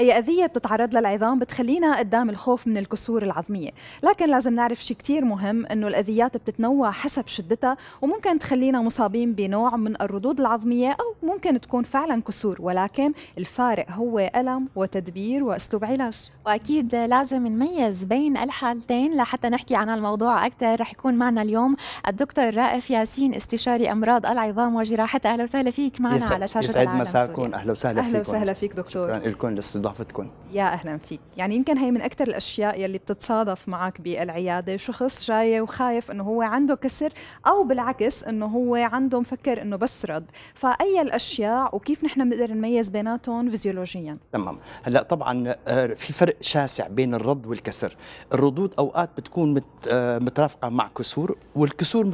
اي اذيه بتتعرض لها العظام بتخلينا قدام الخوف من الكسور العظميه لكن لازم نعرف شيء كثير مهم انه الاذيات بتتنوع حسب شدتها وممكن تخلينا مصابين بنوع من الردود العظميه او ممكن تكون فعلا كسور ولكن الفارق هو الم وتدبير واسلوب علاج واكيد لازم نميز بين الحالتين لحتى نحكي عن الموضوع اكثر رح يكون معنا اليوم الدكتور رائف ياسين استشاري امراض العظام وجراحتها اهلا وسهلا فيك معنا يسعد على شاشه يسعد مساكم اهلا وسهلا فيكم اهلا وسهلا فيك دكتور شكرا لكم للاستضافه استضافتكم يا اهلا فيك يعني يمكن هي من اكثر الاشياء يلي بتتصادف معك بالعياده شخص جاي وخايف انه هو عنده كسر او بالعكس انه هو عنده مفكر انه بس رد فاي الاشياء وكيف نحن بنقدر نميز بيناتهم فيزيولوجيا تمام هلا طبعا آه، في فرق شاسع بين الرد والكسر الردود اوقات بتكون آه، مترافقه مع كسور والكسور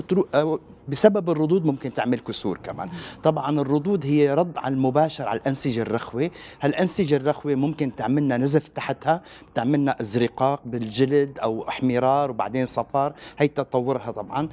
بسبب الردود ممكن تعمل كسور كمان طبعا الردود هي رد على المباشر على الأنسجة الرخوة هالأنسجة الرخوة ممكن تعملنا نزف تحتها تعملنا ازرقاق بالجلد أو احمرار وبعدين صفار هي تطورها طبعا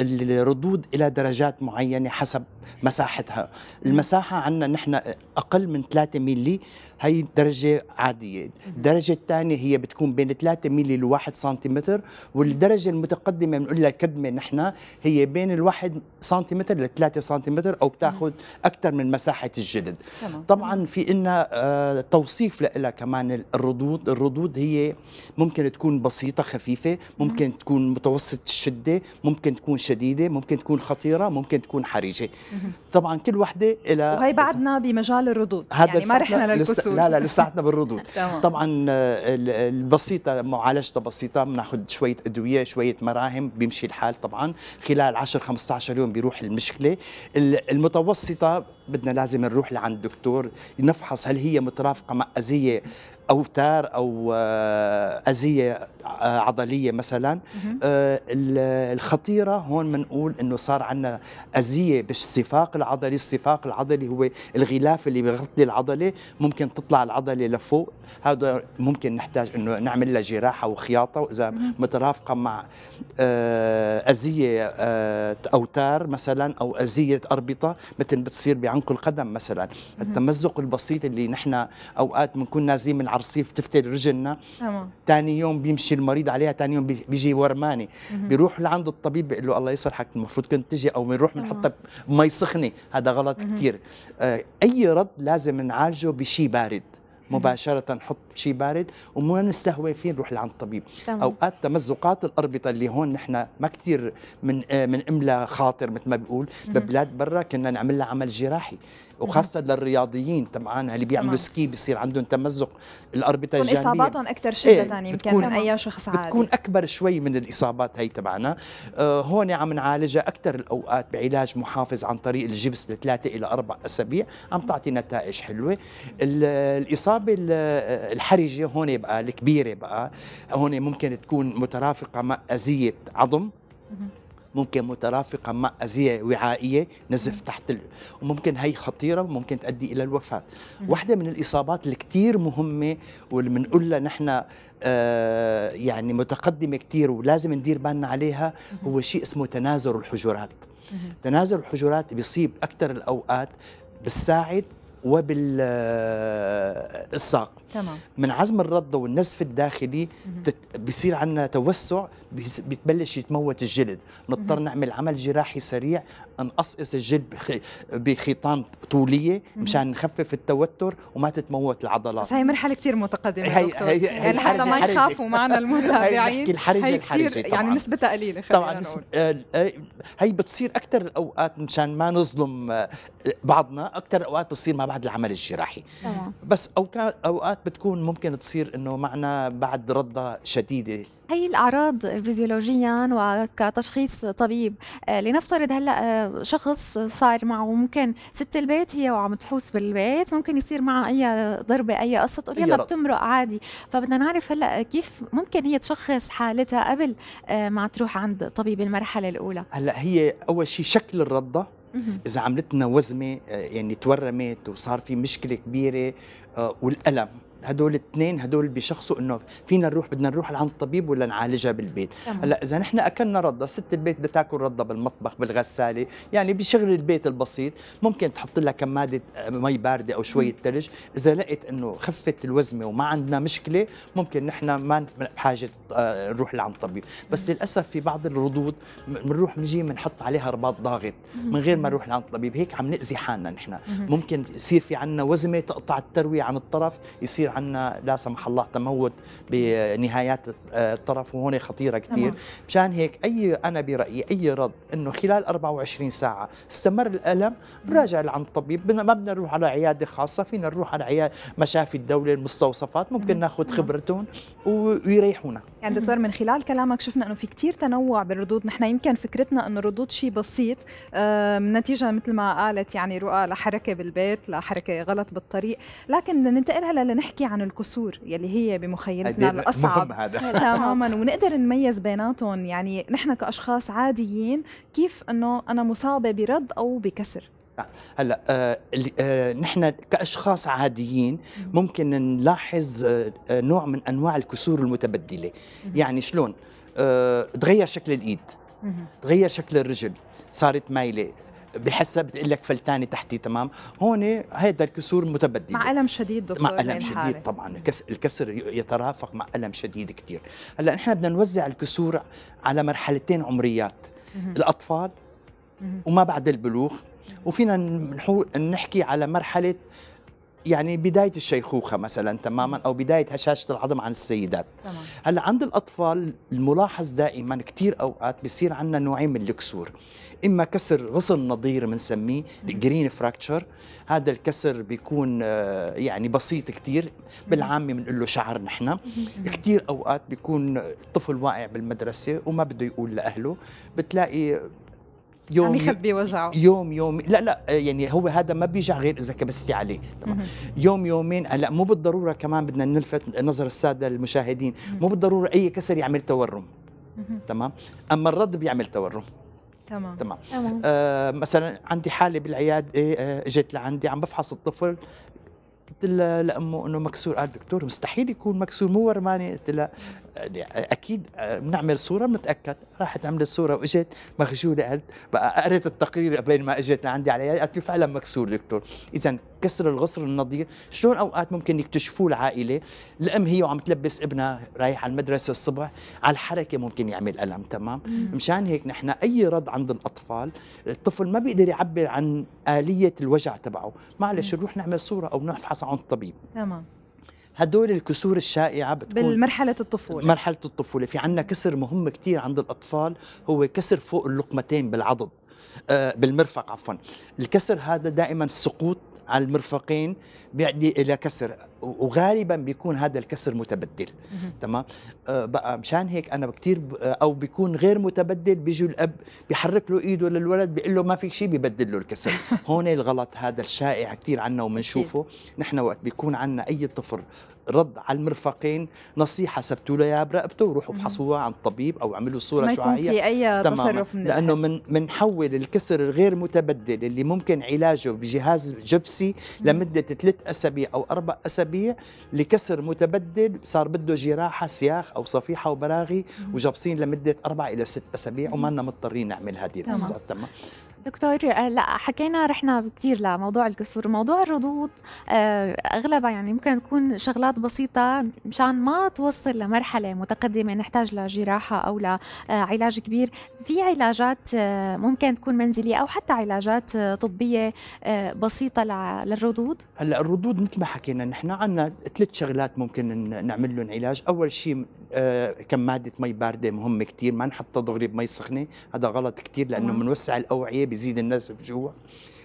الردود إلى درجات معينة حسب مساحتها المساحة عندنا نحن أقل من 3 ملي هي درجة عادية الدرجة الثانية هي بتكون بين 3 ل لواحد سنتيمتر والدرجة المتقدمة بنقول لها كدمة نحن هي بين الواحد سنتيمتر ل 3 سنتيمتر أو بتاخذ أكثر من مساحة الجلد تمام. طبعا في إلنا آه، توصيف لها كمان الردود الردود هي ممكن تكون بسيطة خفيفة ممكن تكون متوسط الشدة ممكن تكون شديدة ممكن تكون خطيرة ممكن تكون حرجة طبعا كل وحدة إلى وهي بعدنا بمجال الردود يعني ما رحنا للكسور الرسول لا لا لساتنا بالردود طبعا آه، البسيطه معالجتها بسيطه بناخذ شويه ادويه شويه مراهم بيمشي الحال طبعا خلال 10 15 يوم بيروح المشكله المتوسطه بدنا لازم نروح لعند دكتور نفحص هل هي مترافقه مع اذيه اوتار او آه، اذيه آه، عضليه مثلا آه، الخطيره هون بنقول انه صار عندنا اذيه بالصفاق العضلي، الصفاق العضلي هو الغلاف اللي بيغطي العضله، ممكن تطلع العضله لفوق، هذا ممكن نحتاج انه نعمل لها جراحه وخياطه واذا مترافقه مع اذيه اوتار مثلا او اذيه اربطه مثل بتصير بعنق القدم مثلا، التمزق البسيط اللي نحن اوقات بنكون نازلين من عرصيف تفتل رجلنا تمام ثاني يوم بيمشي المريض عليها ثاني يوم بيجي ورماني بيروح لعند الطبيب بيقول له الله يصلحك المفروض كنت تجي او بنروح بنحطها بمي سخنه هذا غلط كثير آه، اي رد لازم نعالجه بشيء بارد مباشره نحط شيء بارد وما نستهوي فيه نروح لعند الطبيب تمام. اوقات تمزقات الاربطه اللي هون نحن ما كثير من آه، من املا خاطر مثل ما بيقول ببلاد برا كنا نعمل لها عمل جراحي وخاصه للرياضيين طبعا اللي بيعملوا سكي بيصير عندهم تمزق الاربطه الجانبيه اصاباتهم اكثر شده إيه يمكن من اي شخص عادي بتكون اكبر شوي من الاصابات هي تبعنا آه هون عم نعالجها اكثر الاوقات بعلاج محافظ عن طريق الجبس لثلاثه الى اربع اسابيع عم تعطي نتائج حلوه الاصابه الاضطراب الحرجة هون بقى الكبيرة بقى هون ممكن تكون مترافقة مع أذية عظم ممكن مترافقة مع أذية وعائية نزف تحت ال... وممكن هي خطيرة وممكن تؤدي إلى الوفاة واحدة من الإصابات الكتير مهمة واللي بنقولها نحن آه يعني متقدمة كتير ولازم ندير بالنا عليها هو شيء اسمه تنازر الحجرات تنازل الحجرات بيصيب أكثر الأوقات بتساعد وبالساق آه، تمام من عزم الرضة والنزف الداخلي بصير عندنا توسع بتبلش يتموت الجلد نضطر نعمل عمل جراحي سريع نقصقص الجلد بخيطان طوليه مشان نخفف التوتر وما تتموت العضلات بس هي مرحله كثير متقدمه هي دكتور هي هي يعني حتى ما يخافوا معنا المتابعين هي الحرجه هي الحرجه طبعاً. يعني نسبتها قليله خلينا طبعا نسب... آه، آه، هي بتصير اكثر الاوقات مشان ما نظلم آه، بعضنا اكثر اوقات بتصير ما بعد العمل الجراحي طبعا. بس او كان اوقات مرات بتكون ممكن تصير انه معنا بعد رضة شديده هي الاعراض فيزيولوجيا وكتشخيص طبيب آه، لنفترض هلا آه، شخص صار معه ممكن ست البيت هي وعم تحوس بالبيت ممكن يصير معها اي ضربه اي قصه تقول يلا بتمرق عادي فبدنا نعرف هلا كيف ممكن هي تشخص حالتها قبل آه، ما تروح عند طبيب المرحله الاولى هلا هي اول شيء شكل الرضه اذا عملتنا وزمه يعني تورمت وصار في مشكله كبيره والالم هدول الاثنين هدول بشخصوا انه فينا نروح بدنا نروح لعند الطبيب ولا نعالجها بالبيت هلا اذا نحن اكلنا رضه ست البيت بتاكل رضه بالمطبخ بالغساله يعني بشغل البيت البسيط ممكن تحط لها كماده آه، مي بارده او شويه ثلج اذا لقيت انه خفت الوزمه وما عندنا مشكله ممكن نحن ما بحاجه آه، نروح لعند الطبيب بس للاسف في بعض الرضوض بنروح بنجي بنحط عليها رباط ضاغط من غير ما نروح لعند الطبيب هيك عم ناذي حالنا نحن ممكن يصير في عندنا وزمه تقطع الترويه عن الطرف يصير يصير عندنا لا سمح الله تموت بنهايات الطرف وهون خطيره كثير مشان هيك اي انا برايي اي رد انه خلال 24 ساعه استمر الالم براجع لعند الطبيب ما بدنا نروح على عياده خاصه فينا نروح على عياده مشافي الدوله المستوصفات ممكن ناخذ خبرتهم ويريحونا يعني دكتور من خلال كلامك شفنا انه في كثير تنوع بالردود نحن يمكن فكرتنا انه الردود شيء بسيط نتيجه مثل ما قالت يعني رؤى لحركه بالبيت لحركه غلط بالطريق لكن ننتقل هلا لنحكي نحكي عن الكسور يلي هي بمخيلتنا الاصعب تماما ونقدر نميز بيناتهم يعني نحن كاشخاص عاديين كيف انه انا مصابه برد او بكسر آه، هلا آه آه نحن كاشخاص عاديين ممكن نلاحظ آه،, آه نوع من انواع الكسور المتبدله يعني شلون آه، تغير شكل الايد تغير شكل الرجل صارت مايله بحسها بتقول لك فلتانه تحتي تمام هون هذا الكسور متبدل مع الم شديد دكتور مع الم شديد حالي. طبعا الكسر يترافق مع الم شديد كثير هلا نحن بدنا نوزع الكسور على مرحلتين عمريات الاطفال وما بعد البلوغ وفينا نحكي على مرحله يعني بدايه الشيخوخه مثلا تماما او بدايه هشاشه العظم عن السيدات تمام. هلا عند الاطفال الملاحظ دائما كثير اوقات بصير عندنا نوعين من الكسور اما كسر غصن نظير بنسميه جرين فراكتشر هذا الكسر بيكون آه، يعني بسيط كثير بالعامي بنقول له شعر نحن كثير اوقات بيكون الطفل واقع بالمدرسه وما بده يقول لاهله بتلاقي يوم عم يخبي وجعه يوم يوم لا لا يعني هو هذا ما بيجع غير اذا كبستي عليه تمام يوم يومين هلا مو بالضروره كمان بدنا نلفت نظر الساده المشاهدين مو بالضروره اي كسر يعمل تورم تمام اما الرد بيعمل تورم تمام تمام آه مثلا عندي حاله بالعياده آه إيه، إيه، اجت لعندي عم بفحص الطفل قلت لها لامه انه مكسور قال دكتور مستحيل يكون مكسور مو ورماني قلت لها اكيد بنعمل صوره متاكد راحت عملت صوره واجت مخجوله قالت بقى قريت التقرير قبل ما اجت لعندي عليها يعني قالت لي فعلا مكسور دكتور اذا كسر الغصر النظير شلون اوقات ممكن يكتشفوه العائله الام هي وعم تلبس ابنها رايح على المدرسه الصبح على الحركه ممكن يعمل الم تمام مشان هيك نحن اي رد عند الاطفال الطفل ما بيقدر يعبر عن اليه الوجع تبعه معلش نروح نعمل صوره او نفحص عند الطبيب تمام هدول الكسور الشائعه بتكون بالمرحله الطفوله مرحله الطفوله في عندنا كسر مهم كثير عند الاطفال هو كسر فوق اللقمتين بالعضد آه، بالمرفق عفوا الكسر هذا دائما سقوط على المرفقين بيؤدي الى كسر وغالبا بيكون هذا الكسر متبدل تمام آه بقى مشان هيك انا كثير آه، او بيكون غير متبدل بيجوا الاب بيحرك له ايده للولد بيقول له ما في شيء ببدل له الكسر هون الغلط هذا الشائع كثير عنا وبنشوفه نحن وقت بيكون عنا اي طفل رد على المرفقين نصيحه سبتوا له اياها برقبته وروحوا افحصوها عند الطبيب او اعملوا صوره شعاعيه ما في اي تصرف من لانه من بنحول الكسر الغير متبدل اللي ممكن علاجه بجهاز جبسي لمده ثلاث اسابيع او اربع اسابيع لكسر متبدل صار بده جراحه سياخ او صفيحه وبراغي وجبسين لمده اربع الى ست اسابيع وما مضطرين نعمل هذه القصه تمام دكتور آه، لا حكينا رحنا كثير لموضوع الكسور موضوع الردود آه، اغلبها يعني ممكن تكون شغلات بسيطه مشان ما توصل لمرحله متقدمه نحتاج لجراحه او لعلاج آه، كبير في علاجات ممكن تكون منزليه او حتى علاجات طبيه بسيطه للردود هلا الردود مثل ما حكينا نحن عندنا ثلاث شغلات ممكن نعمل لهم علاج اول شيء كم ماده مي بارده مهمه كثير ما نحطها دغري بمي سخنه هذا غلط كثير لانه بنوسع نعم. الاوعيه بيزيد الناس بجوا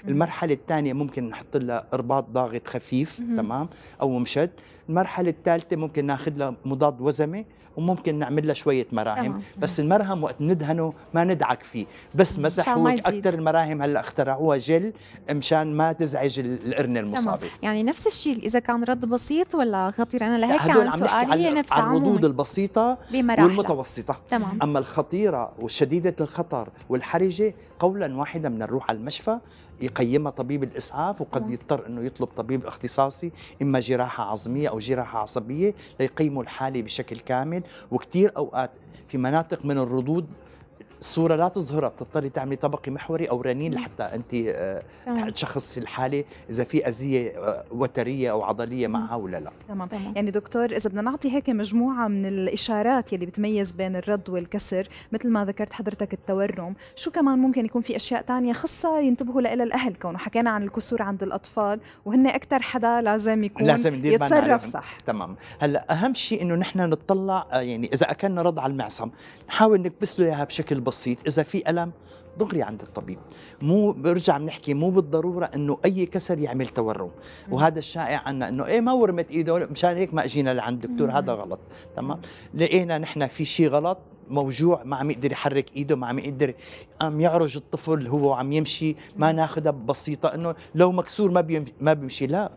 المرحله الثانيه ممكن نحط لها رباط ضاغط خفيف مم. تمام او مشد المرحله الثالثه ممكن ناخذ لها مضاد وزمي وممكن نعمل لها شويه مراهم بس المرهم وقت ندهنه ما ندعك فيه بس مسحوه اكثر المراهم هلا اخترعوها جل مشان ما تزعج القرنه المصابه يعني نفس الشيء اذا كان رد بسيط ولا خطير انا لهيك عن سؤالي نفسها عن الردود البسيطه بمراحلها. والمتوسطه تمام. اما الخطيره وشديده الخطر والحرجه قولا واحدا بدنا نروح على المشفى يقيمها طبيب الاسعاف وقد نعم. يضطر انه يطلب طبيب اختصاصي اما جراحه عظميه او جراحه عصبيه ليقيموا الحاله بشكل كامل وكثير اوقات في مناطق من الردود الصوره لا تظهرها بتضطري تعملي طبقي محوري او رنين لحتى انت آه، تشخصي الحاله اذا في اذيه آه، وتريه او عضليه معها ولا لا تمام يعني دكتور اذا بدنا نعطي هيك مجموعه من الاشارات يلي بتميز بين الرد والكسر مثل ما ذكرت حضرتك التورم شو كمان ممكن يكون في اشياء ثانيه خاصه ينتبهوا لها الاهل كونه حكينا عن الكسور عند الاطفال وهن اكثر حدا لازم يكون لازم يتصرف صح تمام هلا اهم شيء انه نحن نطلع آه، يعني اذا اكلنا على المعصم نحاول نكبس له اياها بشكل بسيط بسيط اذا في الم دغري عند الطبيب مو برجع بنحكي مو بالضروره انه اي كسر يعمل تورم وهذا الشائع عنا انه ايه ما ورمت ايده مشان هيك ما اجينا لعند الدكتور هذا غلط تمام لقينا نحن في شيء غلط موجوع ما عم يقدر يحرك ايده ما عم يقدر عم يعرج الطفل هو عم يمشي ما ناخذها بسيطه انه لو مكسور ما بيم ما بيمشي لا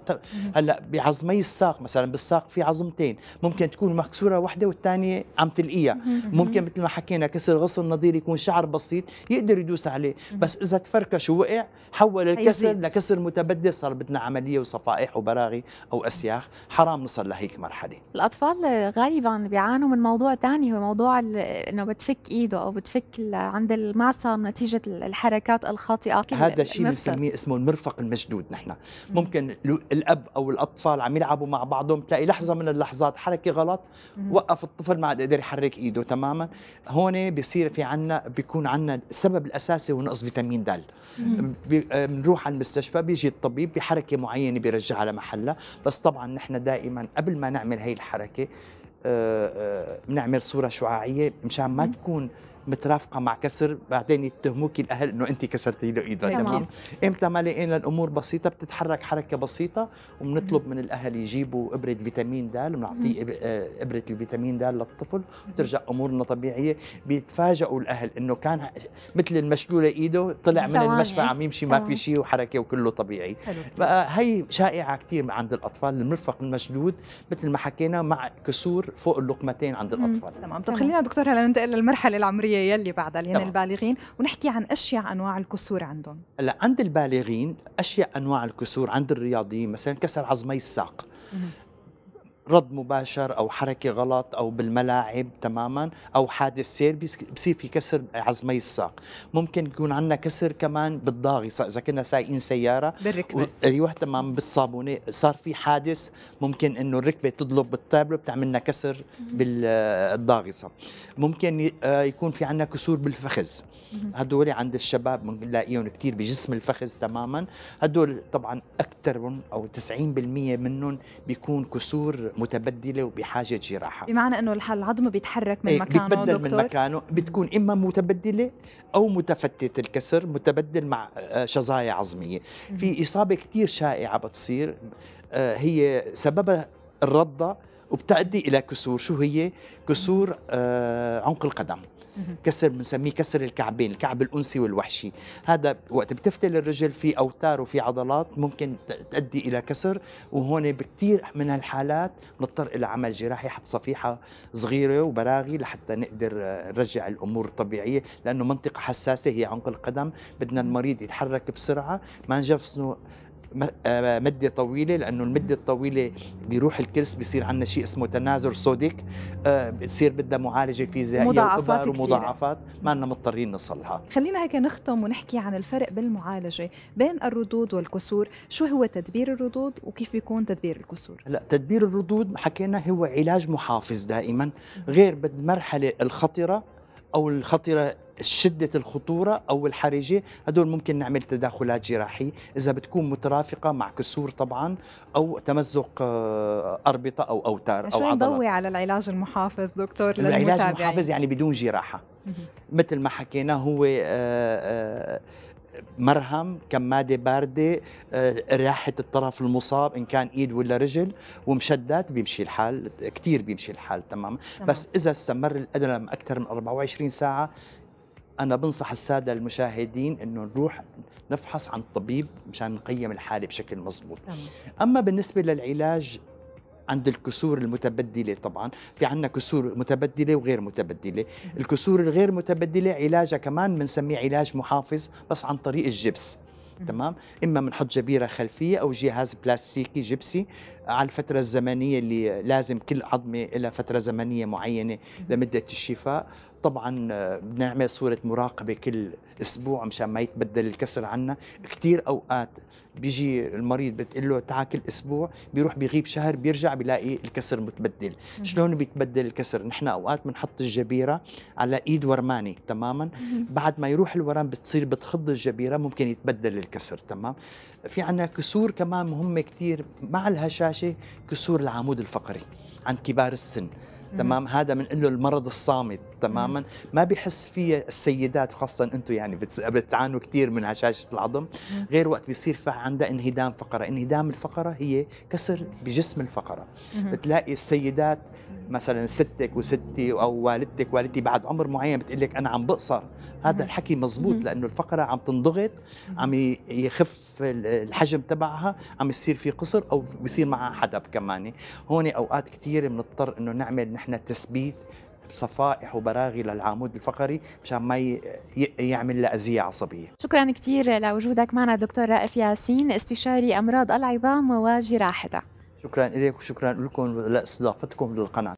هلا بعظمي الساق مثلا بالساق في عظمتين ممكن تكون مكسوره وحده والثانيه عم تلقيها ممكن مثل ما حكينا كسر غصن نظير يكون شعر بسيط يقدر يدوس عليه بس اذا تفركش ووقع حول الكسر لكسر متبدل صار بدنا عمليه وصفائح وبراغي او اسياخ حرام نصل لهيك مرحله الاطفال غالبا بيعانوا من موضوع ثاني هو موضوع انه بتفك ايده او بتفك عند المعصم نتيجه الحركات الخاطئه هذا الشيء بنسميه اسمه المرفق المشدود نحن ممكن الاب او الاطفال عم يلعبوا مع بعضهم تلاقي لحظه من اللحظات حركه غلط وقف الطفل ما عاد يقدر يحرك ايده تماما هون بصير في عنا بيكون عنا السبب الاساسي هو نقص فيتامين د آه، بنروح على المستشفى بيجي الطبيب بحركه معينه بيرجعها لمحلها بس طبعا نحن دائما قبل ما نعمل هي الحركه بنعمل آه، آه، صوره شعاعيه مشان ما تكون مترافقه مع كسر بعدين يتهموك الاهل انه انت كسرتي له ايده تمام امتى ما لقينا الامور بسيطه بتتحرك حركه بسيطه وبنطلب من الاهل يجيبوا ابره فيتامين د بنعطيه آه، ابره الفيتامين د للطفل وترجع امورنا طبيعيه بيتفاجئوا الاهل انه كان مثل المشلوله ايده طلع من المشفى عم يمشي ما في شيء وحركه وكله طبيعي هي شائعه كثير عند الاطفال المرفق المشدود مثل ما حكينا مع كسور فوق اللقمتين عند الاطفال تمام طب خلينا دكتور هلا ننتقل للمرحله العمريه العمريه يلي بعدها اللي هن نعم. البالغين ونحكي عن اشياء انواع الكسور عندهم هلا عند البالغين اشياء انواع الكسور عند الرياضيين مثلا كسر عظمي الساق رد مباشر او حركه غلط او بالملاعب تماما او حادث سير بصير في كسر عظمي الساق ممكن يكون عندنا كسر كمان بالضاغي اذا كنا سايقين سياره بالركبه و... ايوه تمام بالصابونه صار في حادث ممكن انه الركبه تضلب بالطابله بتعمل لنا كسر بالضاغصة ممكن آه، يكون في عندنا كسور بالفخذ هدول عند الشباب بنلاقيهم كثير بجسم الفخذ تماما هدول طبعا اكثر او 90% منهم بيكون كسور متبدله وبحاجه جراحه بمعنى انه العظم بيتحرك من إيه، مكانه بيتبدل دكتور؟ من مكانه بتكون اما متبدله او متفتت الكسر متبدل مع آه، شظايا عظميه في اصابه كثير شائعه بتصير آه، هي سببها الرضه وبتؤدي الى كسور شو هي كسور آه، عنق القدم كسر بنسميه كسر الكعبين الكعب الانسي والوحشي هذا وقت بتفتل الرجل في اوتار وفي عضلات ممكن تؤدي الى كسر وهون بكثير من هالحالات نضطر الى عمل جراحي حط صفيحه صغيره وبراغي لحتى نقدر آه، نرجع الامور الطبيعيه لانه منطقه حساسه هي عنق القدم بدنا المريض يتحرك بسرعه ما نجبسنه آه، مده طويله لانه المده الطويله بيروح الكرس بيصير عندنا شيء اسمه تنازل صوديك آه، بتصير بدها معالجه فيزيائيه مضاعفات ومضاعفات ما لنا مضطرين نصلها خلينا هيك نختم ونحكي عن الفرق بالمعالجه بين الردود والكسور شو هو تدبير الردود وكيف بيكون تدبير الكسور هلا تدبير الردود حكينا هو علاج محافظ دائما غير بالمرحله الخطره او الخطيره شده الخطوره او الحرجه هدول ممكن نعمل تداخلات جراحيه اذا بتكون مترافقه مع كسور طبعا او تمزق آه، اربطه او اوتار او عضله نضوي على العلاج المحافظ دكتور العلاج المحافظ يعني بدون جراحه مثل ما حكينا هو آه، آه، مرهم كمادة باردة آه، راحة الطرف المصاب إن كان إيد ولا رجل ومشدد بيمشي الحال كثير بيمشي الحال تمام, تمام. بس إذا استمر الألم أكثر من 24 ساعة أنا بنصح السادة المشاهدين إنه نروح نفحص عن الطبيب مشان نقيم الحالة بشكل مضبوط أما بالنسبة للعلاج عند الكسور المتبدله طبعا في عندنا كسور متبدله وغير متبدله الكسور الغير متبدله علاجها كمان بنسميه علاج محافظ بس عن طريق الجبس تمام اما بنحط جبيره خلفيه او جهاز بلاستيكي جبسي على الفتره الزمنيه اللي لازم كل عظمه لها فتره زمنيه معينه لمده الشفاء طبعا بنعمل صوره مراقبه كل اسبوع مشان ما يتبدل الكسر عنا كثير اوقات بيجي المريض بتقول له تعال كل اسبوع بيروح بيغيب شهر بيرجع بيلاقي الكسر متبدل مم. شلون بيتبدل الكسر نحن اوقات بنحط الجبيره على ايد ورماني تماما مم. بعد ما يروح الورم بتصير بتخض الجبيره ممكن يتبدل الكسر تمام في عنا كسور كمان مهمه كثير مع الهشاشه كسور العمود الفقري عند كبار السن تمام هذا بنقول له المرض الصامت تماما ما بيحس فيها السيدات خاصه انتم يعني بتعانوا كثير من هشاشه العظم غير وقت بيصير عندها انهدام فقره انهدام الفقره هي كسر بجسم الفقره بتلاقي السيدات مثلا ستك وستي او والدتك والدتي بعد عمر معين بتقول لك انا عم بقصر هذا الحكي مزبوط لانه الفقره عم تنضغط عم يخف الحجم تبعها عم يصير في قصر او بيصير معها حدب كمان هون اوقات كثيره بنضطر انه نعمل نحن تثبيت صفائح وبراغي للعمود الفقري مشان ما يعمل له اذيه عصبيه. شكرا كثير لوجودك معنا دكتور رائف ياسين استشاري امراض العظام وجراحتها. شكرا لك وشكرا لكم لاستضافتكم للقناه.